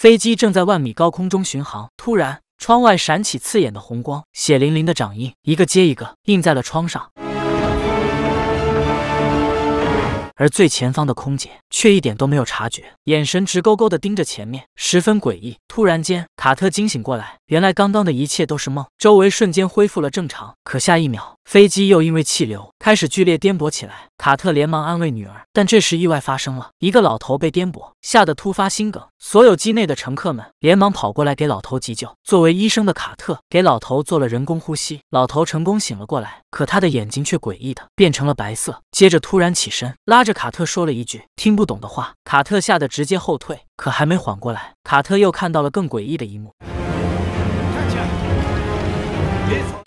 飞机正在万米高空中巡航，突然窗外闪起刺眼的红光，血淋淋的掌印一个接一个印在了窗上。而最前方的空姐却一点都没有察觉，眼神直勾勾地盯着前面，十分诡异。突然间，卡特惊醒过来，原来刚刚的一切都是梦，周围瞬间恢复了正常。可下一秒，飞机又因为气流。开始剧烈颠簸起来，卡特连忙安慰女儿，但这时意外发生了，一个老头被颠簸吓得突发心梗，所有机内的乘客们连忙跑过来给老头急救。作为医生的卡特给老头做了人工呼吸，老头成功醒了过来，可他的眼睛却诡异的变成了白色，接着突然起身拉着卡特说了一句听不懂的话，卡特吓得直接后退，可还没缓过来，卡特又看到了更诡异的一幕。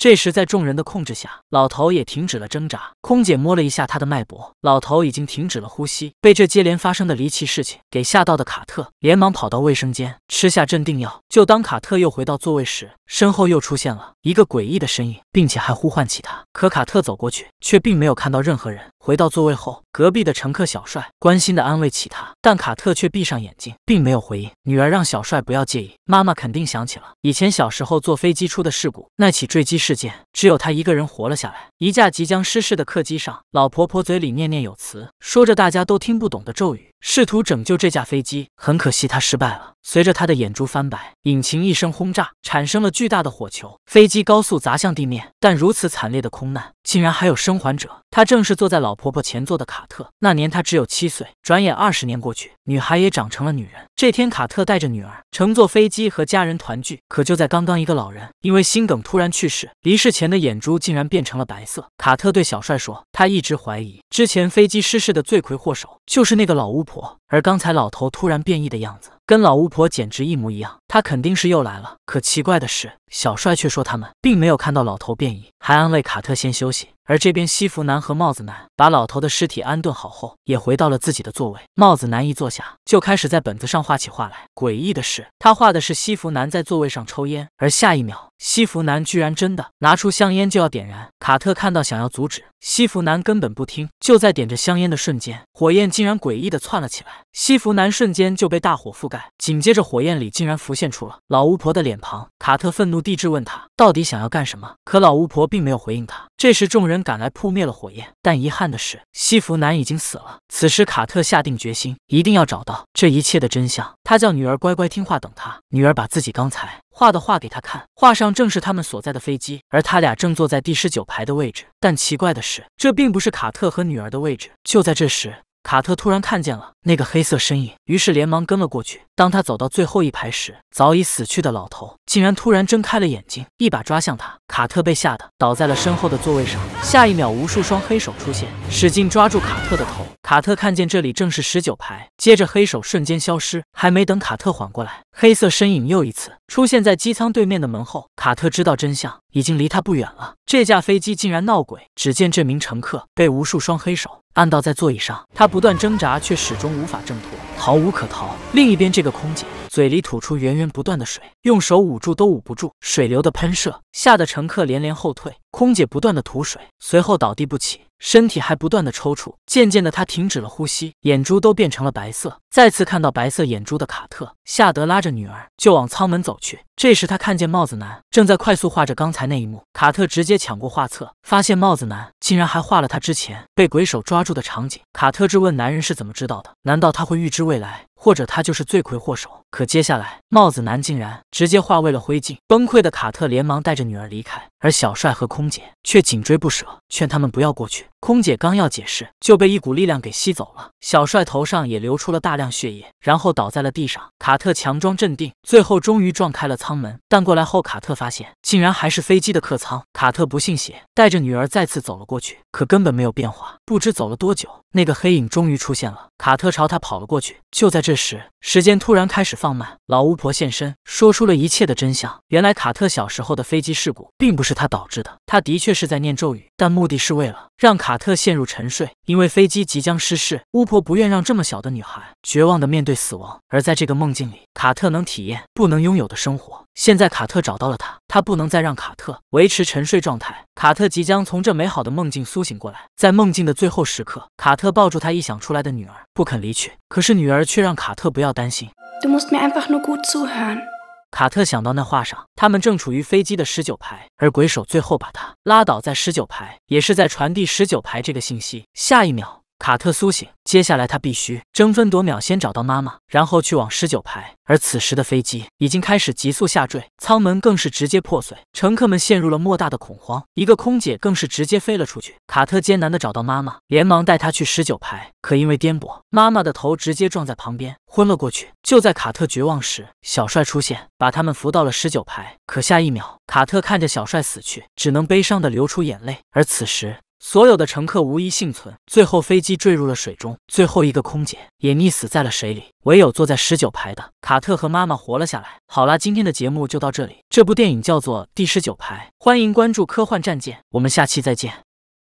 这时，在众人的控制下，老头也停止了挣扎。空姐摸了一下他的脉搏，老头已经停止了呼吸。被这接连发生的离奇事情给吓到的卡特，连忙跑到卫生间吃下镇定药。就当卡特又回到座位时，身后又出现了一个诡异的身影，并且还呼唤起他。可卡特走过去，却并没有看到任何人。回到座位后，隔壁的乘客小帅关心地安慰起他，但卡特却闭上眼睛，并没有回应。女儿让小帅不要介意，妈妈肯定想起了以前小时候坐飞机出的事故那起坠机事。之间只有他一个人活了下来。一架即将失事的客机上，老婆婆嘴里念念有词，说着大家都听不懂的咒语。试图拯救这架飞机，很可惜他失败了。随着他的眼珠翻白，引擎一声轰炸，产生了巨大的火球，飞机高速砸向地面。但如此惨烈的空难，竟然还有生还者，他正是坐在老婆婆前座的卡特。那年他只有七岁，转眼二十年过去，女孩也长成了女人。这天，卡特带着女儿乘坐飞机和家人团聚。可就在刚刚，一个老人因为心梗突然去世，离世前的眼珠竟然变成了白色。卡特对小帅说：“他一直怀疑之前飞机失事的罪魁祸首就是那个老巫婆。”而刚才老头突然变异的样子，跟老巫婆简直一模一样，他肯定是又来了。可奇怪的是，小帅却说他们并没有看到老头变异，还安慰卡特先休息。而这边，西服男和帽子男把老头的尸体安顿好后，也回到了自己的座位。帽子男一坐下，就开始在本子上画起画来。诡异的是，他画的是西服男在座位上抽烟，而下一秒，西服男居然真的拿出香烟就要点燃。卡特看到想要阻止，西服男根本不听。就在点着香烟的瞬间，火焰竟然诡异地窜了起来，西服男瞬间就被大火覆盖。紧接着，火焰里竟然浮现出了老巫婆的脸庞。卡特愤怒地质问他，到底想要干什么？可老巫婆并没有回应他。这时，众人赶来扑灭了火焰，但遗憾的是，西服男已经死了。此时，卡特下定决心，一定要找到这一切的真相。他叫女儿乖乖听话，等他。女儿把自己刚才画的画给他看，画上正是他们所在的飞机，而他俩正坐在第十九排的位置。但奇怪的是，这并不是卡特和女儿的位置。就在这时，卡特突然看见了。那个黑色身影，于是连忙跟了过去。当他走到最后一排时，早已死去的老头竟然突然睁开了眼睛，一把抓向他。卡特被吓得倒在了身后的座位上。下一秒，无数双黑手出现，使劲抓住卡特的头。卡特看见这里正是十九排，接着黑手瞬间消失。还没等卡特缓过来，黑色身影又一次出现在机舱对面的门后。卡特知道真相已经离他不远了。这架飞机竟然闹鬼！只见这名乘客被无数双黑手按倒在座椅上，他不断挣扎，却始终。无法挣脱，逃无可逃。另一边，这个空姐嘴里吐出源源不断的水，用手捂住都捂不住水流的喷射，吓得乘客连连后退。空姐不断的吐水，随后倒地不起，身体还不断的抽搐。渐渐的，她停止了呼吸，眼珠都变成了白色。再次看到白色眼珠的卡特，吓得拉着女儿就往舱门走去。这时，他看见帽子男正在快速画着刚才那一幕。卡特直接抢过画册，发现帽子男竟然还画了他之前被鬼手抓住的场景。卡特质问男人是怎么知道的？难道他会预知未来？或者他就是罪魁祸首，可接下来，帽子男竟然直接化为了灰烬。崩溃的卡特连忙带着女儿离开，而小帅和空姐却紧追不舍，劝他们不要过去。空姐刚要解释，就被一股力量给吸走了。小帅头上也流出了大量血液，然后倒在了地上。卡特强装镇定，最后终于撞开了舱门。但过来后，卡特发现竟然还是飞机的客舱。卡特不信邪，带着女儿再次走了过去，可根本没有变化。不知走了多久，那个黑影终于出现了。卡特朝他跑了过去。就在这时，时间突然开始放慢。老巫婆现身，说出了一切的真相。原来，卡特小时候的飞机事故并不是他导致的。他的确是在念咒语，但目的是为了让卡特陷入沉睡，因为飞机即将失事。巫婆不愿让这么小的女孩绝望地面对死亡。而在这个梦境里，卡特能体验不能拥有的生活。现在，卡特找到了他。他不能再让卡特维持沉睡状态，卡特即将从这美好的梦境苏醒过来。在梦境的最后时刻，卡特抱住他臆想出来的女儿，不肯离去。可是女儿却让卡特不要担心。卡特想到那画上，他们正处于飞机的十九排，而鬼手最后把他拉倒在十九排，也是在传递十九排这个信息。下一秒。卡特苏醒，接下来他必须争分夺秒，先找到妈妈，然后去往十九排。而此时的飞机已经开始急速下坠，舱门更是直接破碎，乘客们陷入了莫大的恐慌。一个空姐更是直接飞了出去。卡特艰难地找到妈妈，连忙带她去十九排。可因为颠簸，妈妈的头直接撞在旁边，昏了过去。就在卡特绝望时，小帅出现，把他们扶到了十九排。可下一秒，卡特看着小帅死去，只能悲伤地流出眼泪。而此时，所有的乘客无一幸存，最后飞机坠入了水中，最后一个空姐也溺死在了水里，唯有坐在十九排的卡特和妈妈活了下来。好啦，今天的节目就到这里，这部电影叫做《第十九排》，欢迎关注科幻战舰，我们下期再见。